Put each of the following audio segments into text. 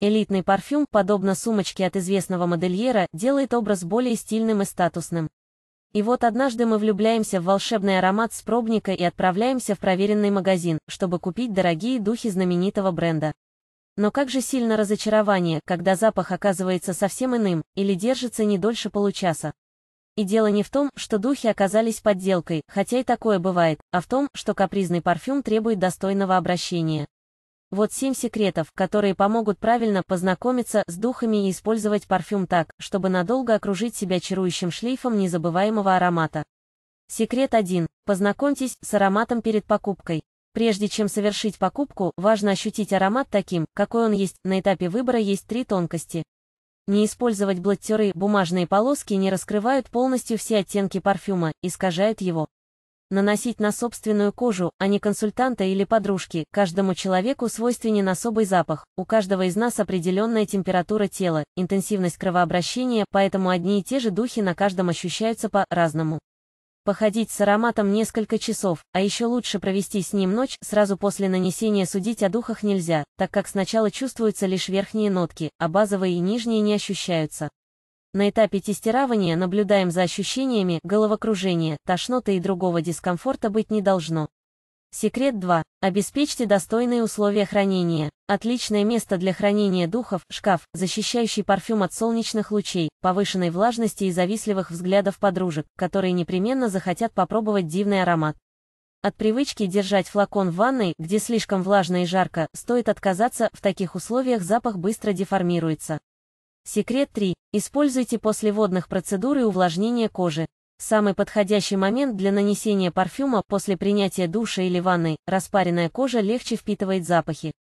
Элитный парфюм, подобно сумочке от известного модельера, делает образ более стильным и статусным. И вот однажды мы влюбляемся в волшебный аромат с пробника и отправляемся в проверенный магазин, чтобы купить дорогие духи знаменитого бренда. Но как же сильно разочарование, когда запах оказывается совсем иным, или держится не дольше получаса. И дело не в том, что духи оказались подделкой, хотя и такое бывает, а в том, что капризный парфюм требует достойного обращения. Вот семь секретов, которые помогут правильно познакомиться с духами и использовать парфюм так, чтобы надолго окружить себя чарующим шлейфом незабываемого аромата. Секрет 1. Познакомьтесь с ароматом перед покупкой. Прежде чем совершить покупку, важно ощутить аромат таким, какой он есть. На этапе выбора есть три тонкости. Не использовать блоттеры, бумажные полоски не раскрывают полностью все оттенки парфюма, искажают его наносить на собственную кожу, а не консультанта или подружки. Каждому человеку свойственен особый запах, у каждого из нас определенная температура тела, интенсивность кровообращения, поэтому одни и те же духи на каждом ощущаются по-разному. Походить с ароматом несколько часов, а еще лучше провести с ним ночь, сразу после нанесения судить о духах нельзя, так как сначала чувствуются лишь верхние нотки, а базовые и нижние не ощущаются. На этапе тестирования наблюдаем за ощущениями головокружения, тошноты и другого дискомфорта быть не должно. Секрет 2. Обеспечьте достойные условия хранения. Отличное место для хранения духов – шкаф, защищающий парфюм от солнечных лучей, повышенной влажности и завистливых взглядов подружек, которые непременно захотят попробовать дивный аромат. От привычки держать флакон в ванной, где слишком влажно и жарко, стоит отказаться, в таких условиях запах быстро деформируется. Секрет 3. Используйте после водных процедур и увлажнения кожи. Самый подходящий момент для нанесения парфюма после принятия душа или ванны, распаренная кожа легче впитывает запахи.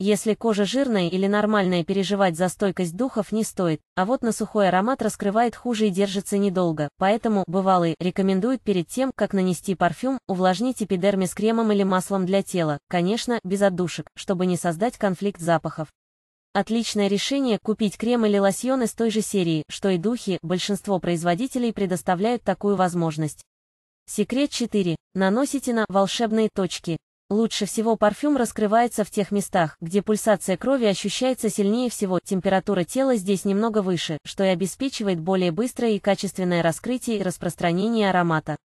Если кожа жирная или нормальная, переживать за стойкость духов не стоит, а вот на сухой аромат раскрывает хуже и держится недолго, поэтому бывалые рекомендуют перед тем, как нанести парфюм, увлажнить эпидермис кремом или маслом для тела, конечно, без отдушек, чтобы не создать конфликт запахов. Отличное решение – купить крем или лосьон из той же серии, что и духи, большинство производителей предоставляют такую возможность. Секрет 4. Наносите на волшебные точки. Лучше всего парфюм раскрывается в тех местах, где пульсация крови ощущается сильнее всего, температура тела здесь немного выше, что и обеспечивает более быстрое и качественное раскрытие и распространение аромата.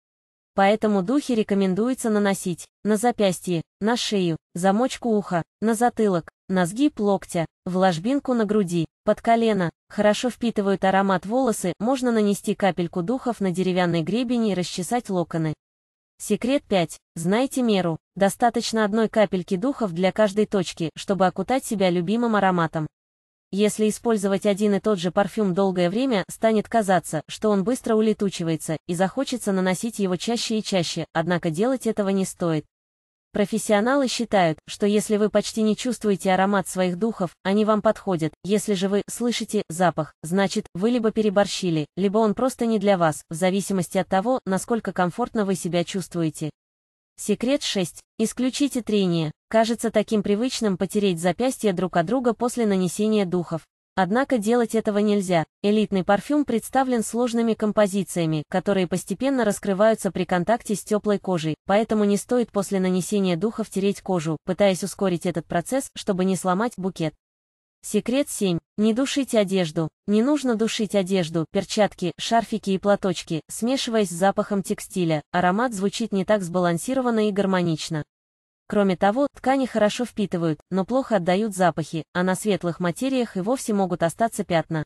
Поэтому духи рекомендуется наносить на запястье, на шею, замочку уха, на затылок, на сгиб локтя, в ложбинку на груди, под колено, хорошо впитывают аромат волосы, можно нанести капельку духов на деревянный гребень и расчесать локоны. Секрет 5. Знайте меру. Достаточно одной капельки духов для каждой точки, чтобы окутать себя любимым ароматом. Если использовать один и тот же парфюм долгое время, станет казаться, что он быстро улетучивается, и захочется наносить его чаще и чаще, однако делать этого не стоит. Профессионалы считают, что если вы почти не чувствуете аромат своих духов, они вам подходят. Если же вы слышите запах, значит, вы либо переборщили, либо он просто не для вас, в зависимости от того, насколько комфортно вы себя чувствуете. Секрет 6. Исключите трение. Кажется таким привычным потереть запястье друг от друга после нанесения духов. Однако делать этого нельзя. Элитный парфюм представлен сложными композициями, которые постепенно раскрываются при контакте с теплой кожей, поэтому не стоит после нанесения духа втереть кожу, пытаясь ускорить этот процесс, чтобы не сломать букет. Секрет 7. Не душите одежду. Не нужно душить одежду, перчатки, шарфики и платочки, смешиваясь с запахом текстиля. Аромат звучит не так сбалансированно и гармонично. Кроме того, ткани хорошо впитывают, но плохо отдают запахи, а на светлых материях и вовсе могут остаться пятна.